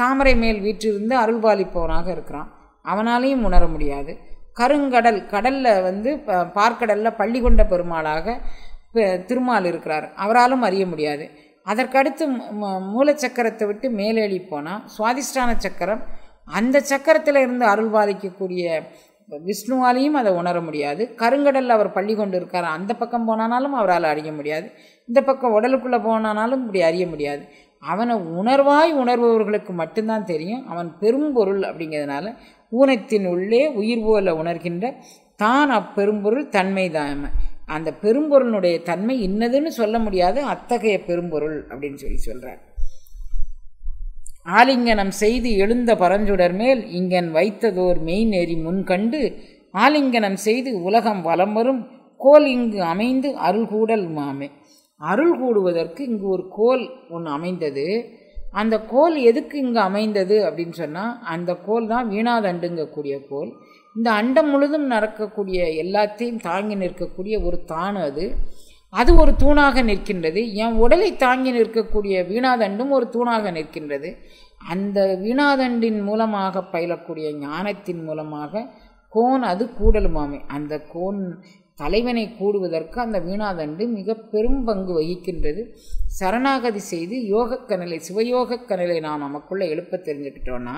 தாமரை மேல் வீற்றிருந்து அருள்பாலிப்பவனாக இருக்கிறான் அவனாலையும் உணர முடியாது கருங்கடல் கடலில் வந்து பார்க்கடலில் பள்ளி கொண்ட பெருமாளாக திருமால் இருக்கிறார் அவராலும் அறிய முடியாது அதற்கடுத்து மூலச்சக்கரத்தை விட்டு மேலேழி போனால் சுவாதிஷ்டான சக்கரம் அந்த சக்கரத்தில் இருந்து அருள் பாதிக்கக்கூடிய விஷ்ணுவாலையும் அதை உணர முடியாது கருங்கடலில் அவர் பள்ளி கொண்டு இருக்கார் அந்த பக்கம் போனானாலும் அவரால் அறிய முடியாது இந்த பக்கம் உடலுக்குள்ளே போனானாலும் இப்படி அறிய முடியாது அவனை உணர்வாய் உணர்பவர்களுக்கு மட்டும்தான் தெரியும் அவன் பெரும்பொருள் அப்படிங்கிறதுனால ஊனத்தின் உள்ளே உயிர் போல உணர்கின்ற தான் அப்பெரும்பொருள் தன்மை தான் அந்த பெரும்பொருளுடைய தன்மை இன்னதுன்னு சொல்ல முடியாது அத்தகைய பெரும்பொருள் அப்படின்னு சொல்லி சொல்கிறார் ஆலிங்கனம் செய்து எழுந்த பரஞ்சுடர் மேல் இங்கன் வைத்ததோர் மெய் நெறி முன்கண்டு ஆலிங்கனம் செய்து உலகம் வலம் வரும் கோல் இங்கு அமைந்து அருள்கூடல் மாமே அருள் கூடுவதற்கு இங்கு ஒரு கோல் ஒன்று அமைந்தது அந்த கோல் எதுக்கு இங்கு அமைந்தது அப்படின்னு சொன்னால் அந்த கோல் தான் வீணாதண்டுங்கக்கூடிய கோல் இந்த அண்டம் முழுதும் நடக்கக்கூடிய எல்லாத்தையும் தாங்கி நிற்கக்கூடிய ஒரு தான் அது அது ஒரு தூணாக நிற்கின்றது என் உடலை தாங்கி நிற்கக்கூடிய வீணாதண்டும் ஒரு தூணாக நிற்கின்றது அந்த வீணாதண்டின் மூலமாக பயிலக்கூடிய ஞானத்தின் மூலமாக கோன் அது கூடலுமாமே அந்த கோன் தலைவனை கூடுவதற்கு அந்த வீணாதண்டு மிக பெரும் பங்கு வகிக்கின்றது சரணாகதி செய்து யோகக்கனலை சிவயோகக்கனலை நாம் நமக்குள்ளே எழுப்ப தெரிஞ்சுக்கிட்டோன்னா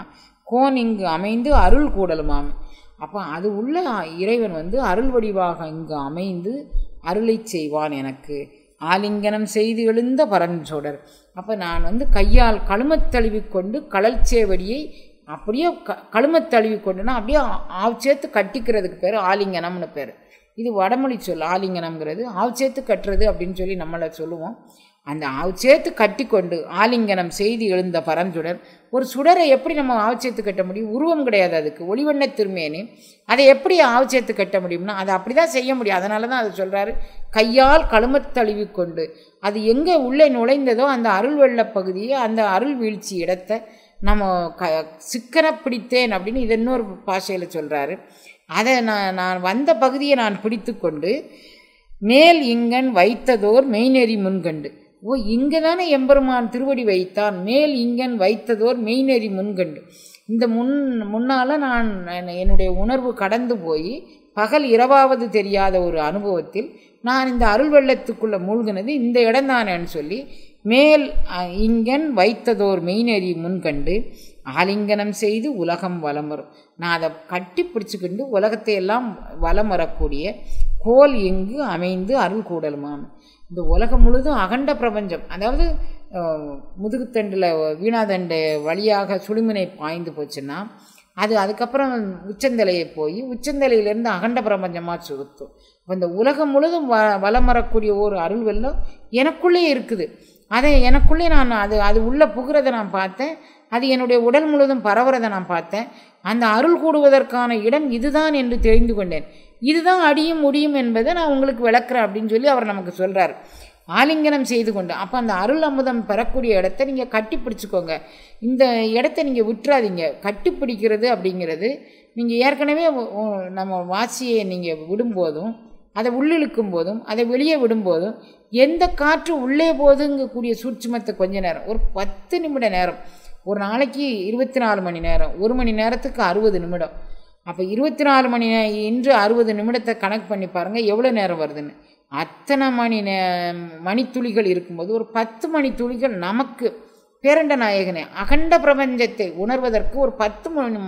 கோன் இங்கு அமைந்து அருள் கூடலுமாமே அப்போ அது உள்ள இறைவன் வந்து அருள் வடிவாக இங்கு அமைந்து அருளை செய்வான் எனக்கு ஆலிங்கனம் செய்து எழுந்த பரஞ்சோடர் அப்போ நான் வந்து கையால் கழுமத்தழுவி கொண்டு கலர்ச்சே வடியை அப்படியே க கழுமத்தழுவி கொண்டுனா அப்படியே ஆவ் சேர்த்து கட்டிக்கிறதுக்கு பேர் ஆலிங்கனம்னு பேர் இது வடமொழி சொல் ஆலிங்கனம்ங்கிறது ஆவ் சேர்த்து கட்டுறது அப்படின்னு சொல்லி நம்மளை சொல்லுவோம் அந்த அவச்சேத்து கட்டி கொண்டு ஆலிங்கனம் செய்து எழுந்த பரஞ்சுடர் ஒரு சுடரை எப்படி நம்ம ஆவச்சேத்து கட்ட முடியும் உருவம் கிடையாது அதுக்கு ஒளிவண்ண திருமேனே அதை எப்படி ஆவச்சேத்து கட்ட முடியும்னா அதை அப்படி தான் செய்ய முடியும் அதனால தான் அதை சொல்கிறாரு கையால் கழுமத் தழுவி கொண்டு அது எங்கே உள்ளே நுழைந்ததோ அந்த அருள் வெள்ள பகுதியை அந்த அருள் வீழ்ச்சி இடத்தை நம்ம க சிக்கன பிடித்தேன் அப்படின்னு இது இன்னொரு பாஷையில் சொல்கிறாரு அதை நான் நான் வந்த பகுதியை நான் பிடித்து கொண்டு மேல் இங்கன் வைத்ததோர் மெய்நெறி முன்கண்டு ஓ இங்கே தானே எம்பெருமான் திருவடி வைத்தான் மேல் இங்கன் வைத்ததோர் மெய்நெறி முன்கண்டு இந்த முன் முன்னால் நான் என்னுடைய உணர்வு கடந்து போய் பகல் இரவாவது தெரியாத ஒரு அனுபவத்தில் நான் இந்த அருள் வெள்ளத்துக்குள்ளே மூழ்கினது இந்த இடம் சொல்லி மேல் இங்கன் வைத்ததோர் மெய்நெறி முன்கண்டு ஆலிங்கனம் செய்து உலகம் வலம் வரும் நான் அதை கட்டி பிடிச்சிக்கிண்டு உலகத்தையெல்லாம் வலம் வரக்கூடிய கோல் எங்கு அமைந்து அருள் கூடலுமான் இந்த உலகம் முழுதும் அகண்ட பிரபஞ்சம் அதாவது முதுகுத்தண்டில் வீணாதண்டு வழியாக சுழுமினை பாய்ந்து போச்சுன்னா அது அதுக்கப்புறம் உச்சந்தலையை போய் உச்சந்தலையிலேருந்து அகண்ட பிரபஞ்சமாக சுருத்தும் இப்போ இந்த உலகம் முழுதும் வ வலம் வரக்கூடிய ஒரு அருள் வெள்ளம் எனக்குள்ளே இருக்குது அதை எனக்குள்ளே நான் அது அது உள்ளே புகிறத நான் பார்த்தேன் அது என்னுடைய உடல் முழுவதும் பரவுறதை நான் பார்த்தேன் அந்த அருள் கூடுவதற்கான இடம் இதுதான் என்று தெரிந்து கொண்டேன் இதுதான் அடியும் முடியும் என்பதை நான் உங்களுக்கு விளக்குறேன் அப்படின்னு சொல்லி அவர் நமக்கு சொல்கிறார் ஆலிங்கனம் செய்து கொண்டு அப்போ அந்த அருள் அமுதம் பெறக்கூடிய இடத்த நீங்கள் கட்டி பிடிச்சிக்கோங்க இந்த இடத்த நீங்கள் விட்டுறாதீங்க கட்டி பிடிக்கிறது அப்படிங்கிறது நீங்கள் ஏற்கனவே நம்ம வாசியை நீங்கள் விடும்போதும் அதை உள்ளிழுக்கும் போதும் அதை வெளியே விடும்போதும் எந்த காற்று உள்ளே போதுங்கக்கூடிய சூட்சுமத்தை கொஞ்ச நேரம் ஒரு பத்து நிமிட நேரம் ஒரு நாளைக்கு இருபத்தி நாலு மணி நேரம் ஒரு மணி நேரத்துக்கு அறுபது நிமிடம் அப்போ இருபத்தி நாலு மணி இன்று அறுபது நிமிடத்தை கணக்கு பண்ணி பாருங்கள் எவ்வளோ நேரம் வருதுன்னு அத்தனை மணி நே மணித்துளிகள் இருக்கும்போது ஒரு பத்து மணித்துளிகள் நமக்கு பேரண்ட நாயகனே அகண்ட பிரபஞ்சத்தை உணர்வதற்கு ஒரு பத்து மணி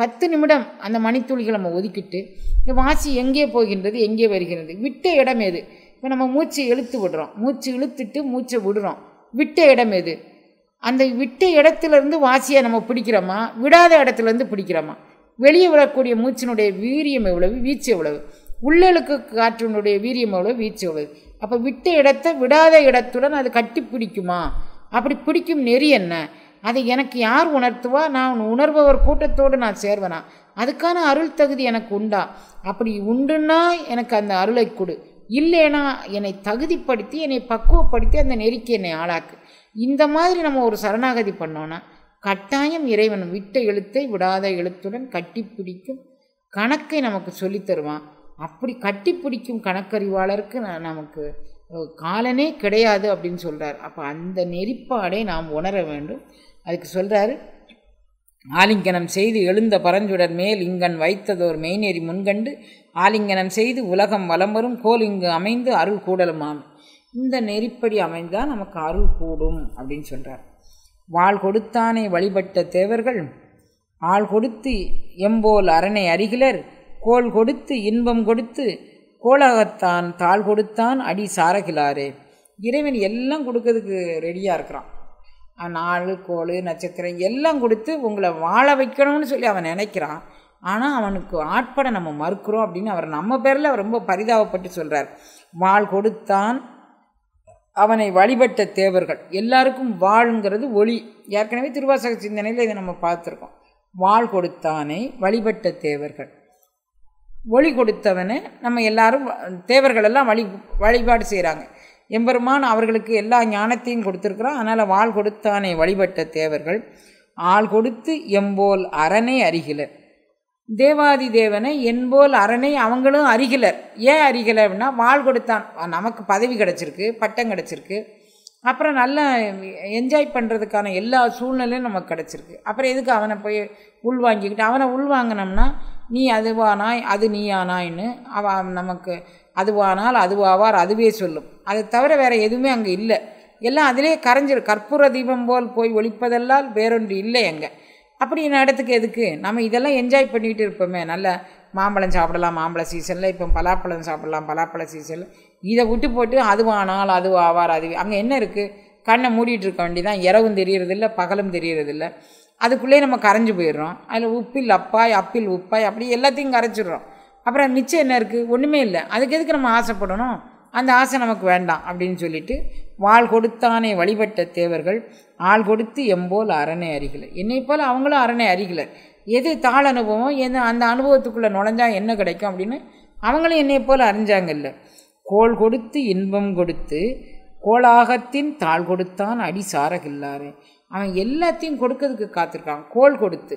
பத்து நிமிடம் அந்த மணித்துளிகளை நம்ம ஒதுக்கிட்டு இந்த வாசி எங்கே போகின்றது எங்கே வருகிறது விட்ட இடம் எது இப்போ நம்ம மூச்சை இழுத்து விடுறோம் மூச்சு இழுத்துட்டு மூச்சை விடுறோம் விட்ட இடம் எது அந்த விட்ட இடத்துலேருந்து வாசியை நம்ம பிடிக்கிறோமா விடாத இடத்துலேருந்து பிடிக்கிறோமா வெளியே வரக்கூடிய மூச்சினுடைய வீரியம் எவ்வளவு வீச்சு எவ்வளவு உள்ளலுக்கு காற்றினுடைய வீரியம் எவ்வளவு வீச்சு எவ்வளவு அப்போ விட்ட இடத்தை விடாத இடத்துடன் அது கட்டி பிடிக்குமா அப்படி பிடிக்கும் நெறி என்ன அதை எனக்கு யார் உணர்த்துவா நான் உணர்பவர் கூட்டத்தோடு நான் சேர்வனா அதுக்கான அருள் தகுதி எனக்கு உண்டா அப்படி உண்டுன்னா எனக்கு அந்த அருளை கொடு இல்லைனா என்னை தகுதிப்படுத்தி என்னை பக்குவப்படுத்தி அந்த நெறிக்கு என்னை ஆளாக்கு இந்த மாதிரி நம்ம ஒரு சரணாகதி பண்ணோன்னா கட்டாயம் இறைவன் விட்ட எழுத்தை விடாத எழுத்துடன் கட்டிப்பிடிக்கும் கணக்கை நமக்கு சொல்லித்தருவான் அப்படி கட்டிப்பிடிக்கும் கணக்கறிவாளருக்கு நமக்கு காலனே கிடையாது அப்படின்னு சொல்கிறார் அப்போ அந்த நெறிப்பாடை நாம் உணர வேண்டும் அதுக்கு சொல்கிறாரு ஆலிங்கனம் செய்து எழுந்த பரஞ்சுடர் மேல் இங்கன் வைத்ததோர் மெய்நெறி முன்கண்டு ஆலிங்கனம் செய்து உலகம் வரும் கோல் இங்கு அமைந்து அருள் கூடலுமாம் இந்த நெறிப்படி அமைந்தால் நமக்கு அருள் கூடும் அப்படின்னு சொல்கிறார் வாழ் கொடுத்தானே வழிபட்ட தேவர்கள் ஆள் கொடுத்து எம்போல் அரணை அருகிலர் கோல் கொடுத்து இன்பம் கொடுத்து கோலாகத்தான் தாள் கொடுத்தான் அடி சாரகிலாரே இறைவன் எல்லாம் கொடுக்கறதுக்கு ரெடியாக இருக்கிறான் ஆள் கோல் நட்சத்திரம் எல்லாம் கொடுத்து உங்களை வாழ வைக்கணும்னு சொல்லி அவன் நினைக்கிறான் ஆனால் அவனுக்கு ஆட்பட நம்ம மறுக்கிறோம் அப்படின்னு அவர் நம்ம பேரில் அவர் ரொம்ப பரிதாபப்பட்டு சொல்கிறார் வாழ் கொடுத்தான் அவனை வழிபட்ட தேவர்கள் எல்லாருக்கும் வாழ்ங்கிறது ஒளி ஏற்கனவே திருவாசக சிந்தனையில் இதை நம்ம பார்த்துருக்கோம் வாழ் கொடுத்தானை வழிபட்ட தேவர்கள் ஒளி கொடுத்தவனை நம்ம எல்லாரும் தேவர்கள் எல்லாம் வழி வழிபாடு செய்கிறாங்க எம்பெருமான் அவர்களுக்கு எல்லா ஞானத்தையும் கொடுத்துருக்குறான் அதனால் வாழ் கொடுத்தானை வழிபட்ட தேவர்கள் ஆள் கொடுத்து எம்போல் அரணை அறிகிலர் தேவாதி தேவனை என்போல் அரணை அவங்களும் அறிகலர் ஏன் அறிகலர் அப்படின்னா வாழ் கொடுத்தான் நமக்கு பதவி கிடச்சிருக்கு பட்டம் கிடச்சிருக்கு அப்புறம் நல்லா என்ஜாய் பண்ணுறதுக்கான எல்லா சூழ்நிலையும் நமக்கு கிடச்சிருக்கு அப்புறம் எதுக்கு அவனை போய் உள்வாங்கிக்கிட்டு அவனை உள்வாங்கினோம்னா நீ அதுவானாய் அது நீயானாய்ன்னு அவ நமக்கு அதுவானால் அதுவாவார் அதுவே சொல்லும் அதை தவிர வேறு எதுவுமே அங்கே இல்லை எல்லாம் அதிலே கரைஞ்சிரு கற்பூர தீபம் போல் போய் ஒழிப்பதெல்லாம் வேறொன்று இல்லை எங்கே இந்த இடத்துக்கு எதுக்கு நம்ம இதெல்லாம் என்ஜாய் பண்ணிகிட்டு இருப்போமே நல்ல மாம்பழம் சாப்பிடலாம் மாம்பழ சீசனில் இப்போ பலாப்பழம் சாப்பிடலாம் பலாப்பழ சீசனில் இதை விட்டு போட்டு அதுவானாலும் அது ஆவார் அது அங்கே என்ன இருக்குது கண்ணை மூடிட்டு இருக்க தான் இரவும் தெரியறதில்ல பகலும் தெரியறதில்ல அதுக்குள்ளே நம்ம கரைஞ்சி போயிடுறோம் அதில் உப்பில் அப்பாய் அப்பில் உப்பாய் அப்படி எல்லாத்தையும் கரைச்சிடுறோம் அப்புறம் மிச்சம் என்ன இருக்குது ஒன்றுமே இல்லை அதுக்கு எதுக்கு நம்ம ஆசைப்படணும் அந்த ஆசை நமக்கு வேண்டாம் அப்படின்னு சொல்லிட்டு வாழ் கொடுத்தானே வழிபட்ட தேவர்கள் ஆள் கொடுத்து எம்போல் அரணை அறிகலை என்னை போல் அவங்களும் அரணை அறிகலை எது தாழ் அனுபவம் என்ன அந்த அனுபவத்துக்குள்ளே நுழைஞ்சால் என்ன கிடைக்கும் அப்படின்னு அவங்களும் என்னை போல் அறிஞ்சாங்கல்ல கோள் கொடுத்து இன்பம் கொடுத்து கோளாகத்தின் தாழ் கொடுத்தான் அடி சாரகில்லாரு அவன் எல்லாத்தையும் கொடுக்கறதுக்கு காத்திருக்கான் கோள் கொடுத்து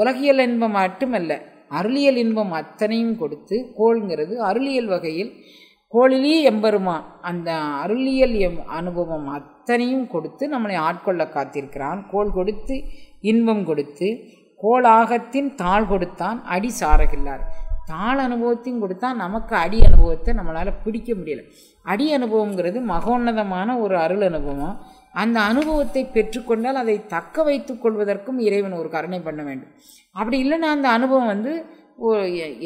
உலகியல் இன்பம் மட்டுமல்ல அருளியல் இன்பம் அத்தனையும் கொடுத்து கோள்ங்கிறது அருளியல் வகையில் கோழிலி எம்பெருமான் அந்த அருளியல் எம் அனுபவம் அத்தனையும் கொடுத்து நம்மளை ஆட்கொள்ள காத்திருக்கிறான் கோல் கொடுத்து இன்பம் கொடுத்து கோளாகத்தின் தாள் கொடுத்தான் அடி சாரகில்லார் தாள் அனுபவத்தையும் கொடுத்தா நமக்கு அடி அனுபவத்தை நம்மளால் பிடிக்க முடியல அடி அனுபவங்கிறது மகோன்னதமான ஒரு அருள் அனுபவம் அந்த அனுபவத்தை பெற்றுக்கொண்டால் அதை தக்க வைத்து கொள்வதற்கும் இறைவன் ஒரு கருணை பண்ண வேண்டும் அப்படி இல்லைன்னா அந்த அனுபவம் வந்து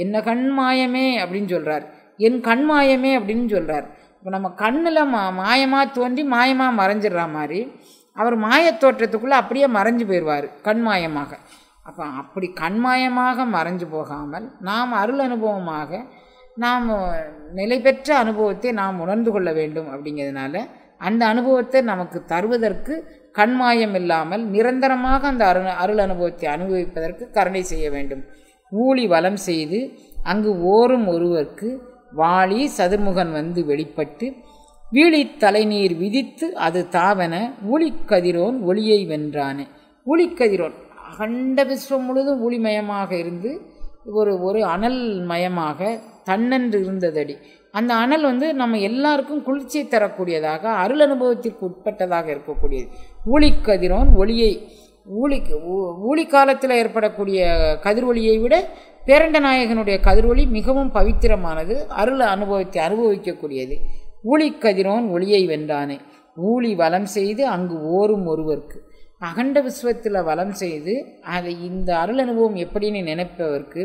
என்ன கண் மாயமே அப்படின்னு சொல்கிறார் என் கண் மாயமே அப்படின்னு சொல்கிறார் இப்போ நம்ம கண்ணில் மா மாயமாக தோன்றி மாயமாக மறைஞ்சிடுற மாதிரி அவர் மாயத்தோற்றத்துக்குள்ளே தோற்றத்துக்குள்ளே அப்படியே மறைஞ்சு போயிடுவார் கண்மாயமாக அப்போ அப்படி கண்மாயமாக மறைஞ்சு போகாமல் நாம் அருள் அனுபவமாக நாம் நிலை பெற்ற அனுபவத்தை நாம் உணர்ந்து கொள்ள வேண்டும் அப்படிங்கிறதுனால அந்த அனுபவத்தை நமக்கு தருவதற்கு கண்மாயம் இல்லாமல் நிரந்தரமாக அந்த அருள் அருள் அனுபவத்தை அனுபவிப்பதற்கு கருணை செய்ய வேண்டும் ஊழி வளம் செய்து அங்கு ஓரும் ஒருவருக்கு வாளி சதுர்முகன் வந்து வெளிப்பட்டு வீழி தலைநீர் விதித்து அது தாவன ஊழிக்கதிரோன் ஒளியை வென்றானே ஊழிக்கதிரோன் அகண்ட விஸ்வம் முழுதும் ஒளிமயமாக இருந்து ஒரு ஒரு அனல் மயமாக தன்னன்று இருந்ததடி அந்த அனல் வந்து நம்ம எல்லாருக்கும் குளிர்ச்சியை தரக்கூடியதாக அருள் அனுபவத்திற்கு உட்பட்டதாக இருக்கக்கூடியது ஊழிக்கதிரோன் ஒளியை ஊழிக்கு ஊழி காலத்தில் ஏற்படக்கூடிய கதிர்வொலியை விட பேரண்ட நாயகனுடைய கதிர்வொலி மிகவும் பவித்திரமானது அருள் அனுபவத்தை அனுபவிக்கக்கூடியது ஊழிக்கதிரோன் ஒளியை வென்றானே ஊழி வலம் செய்து அங்கு ஓரும் ஒருவர்க்கு அகண்ட விஸ்வத்தில் வளம் செய்து அதை இந்த அருள் அனுபவம் எப்படின்னு நினைப்பவர்க்கு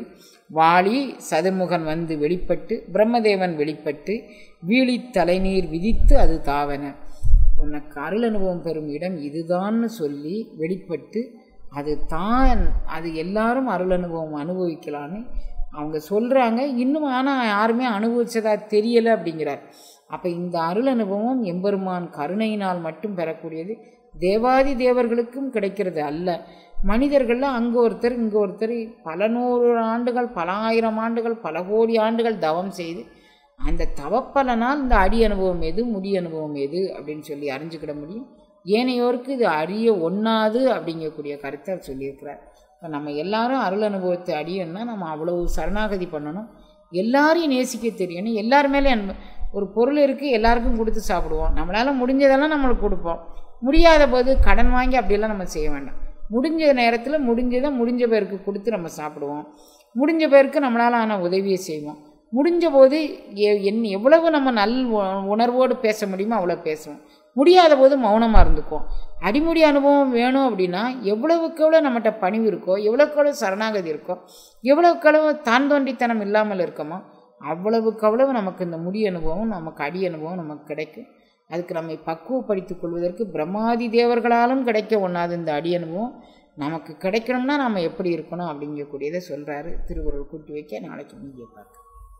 வாளி சதுர்முகன் வந்து வெளிப்பட்டு பிரம்மதேவன் வெளிப்பட்டு வீழி தலைநீர் விதித்து அது தாவன உனக்கு அருள் அனுபவம் பெறும் இடம் இதுதான்னு சொல்லி வெளிப்பட்டு அது தான் அது எல்லாரும் அருள் அனுபவம் அனுபவிக்கலான்னு அவங்க சொல்கிறாங்க இன்னும் ஆனால் யாருமே அனுபவித்ததா தெரியலை அப்படிங்கிறார் அப்போ இந்த அருள் அனுபவம் எம்பெருமான் கருணையினால் மட்டும் பெறக்கூடியது தேவாதி தேவர்களுக்கும் கிடைக்கிறது அல்ல மனிதர்களில் அங்கே ஒருத்தர் இங்கே ஒருத்தர் பல நூறு ஆண்டுகள் பல ஆயிரம் ஆண்டுகள் பல கோடி ஆண்டுகள் தவம் செய்து அந்த தவப்பலனால் இந்த அடி அனுபவம் எது முடி அனுபவம் எது அப்படின்னு சொல்லி அறிஞ்சுக்கிட முடியும் ஏனையோருக்கு இது அறிய ஒன்றாது அப்படிங்கக்கூடிய கருத்தை சொல்லியிருக்கிறார் இப்போ நம்ம எல்லாரும் அருள் அனுபவத்தை அடியணும்னா நம்ம அவ்வளவு சரணாகதி பண்ணணும் எல்லாரையும் நேசிக்க தெரியணும் எல்லார் மேலே அன்பு ஒரு பொருள் இருக்குது எல்லாருக்கும் கொடுத்து சாப்பிடுவோம் நம்மளால் முடிஞ்சதெல்லாம் நம்மளுக்கு கொடுப்போம் முடியாத போது கடன் வாங்கி அப்படியெல்லாம் நம்ம செய்ய வேண்டாம் முடிஞ்ச நேரத்தில் முடிஞ்சதை முடிஞ்ச பேருக்கு கொடுத்து நம்ம சாப்பிடுவோம் முடிஞ்ச பேருக்கு நம்மளால் ஆனால் உதவியை செய்வோம் முடிஞ்சபோது என் எவ்வளவு நம்ம நல் உணர்வோடு பேச முடியுமோ அவ்வளோ பேசுவோம் முடியாத போது மௌனமாக இருந்துக்கும் அடிமுடி அனுபவம் வேணும் அப்படின்னா எவ்வளவுக்கு எவ்வளோ நம்மகிட்ட பணிவு இருக்கோ எவ்வளோக்கு எவ்வளோ சரணாகதி இருக்கோ எவ்வளோக்கு எவ்வளோ தான் தோண்டித்தனம் இல்லாமல் இருக்கோமோ அவ்வளவுக்கு அவ்வளவு நமக்கு இந்த முடி அனுபவம் நமக்கு அடி அனுபவம் நமக்கு கிடைக்கும் அதுக்கு நம்மை பக்குவப்படுத்திக் கொள்வதற்கு பிரம்மாதி தேவர்களாலும் கிடைக்க ஒன்றாது இந்த அடி அனுபவம் நமக்கு கிடைக்கணும்னா நாம் எப்படி இருக்கணும் அப்படிங்கக்கூடியதை சொல்கிறாரு திருவுருள் கூட்டி வைக்க நாளைக்கு நீங்கள் பார்க்கலாம்